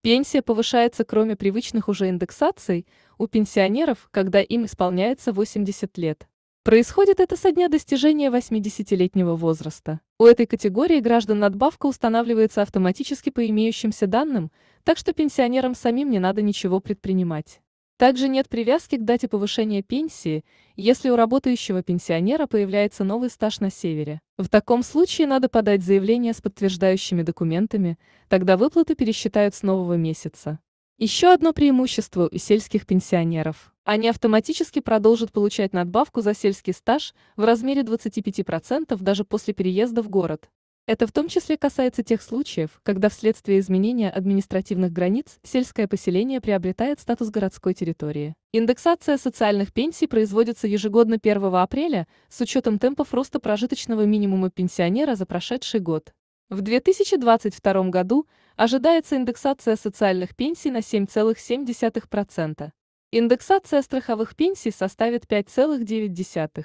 Пенсия повышается кроме привычных уже индексаций у пенсионеров, когда им исполняется 80 лет. Происходит это со дня достижения 80-летнего возраста. У этой категории граждан надбавка устанавливается автоматически по имеющимся данным, так что пенсионерам самим не надо ничего предпринимать. Также нет привязки к дате повышения пенсии, если у работающего пенсионера появляется новый стаж на севере. В таком случае надо подать заявление с подтверждающими документами, тогда выплаты пересчитают с нового месяца. Еще одно преимущество у сельских пенсионеров. Они автоматически продолжат получать надбавку за сельский стаж в размере 25% даже после переезда в город. Это в том числе касается тех случаев, когда вследствие изменения административных границ сельское поселение приобретает статус городской территории. Индексация социальных пенсий производится ежегодно 1 апреля с учетом темпов роста прожиточного минимума пенсионера за прошедший год. В 2022 году ожидается индексация социальных пенсий на 7,7%. Индексация страховых пенсий составит 5,9%.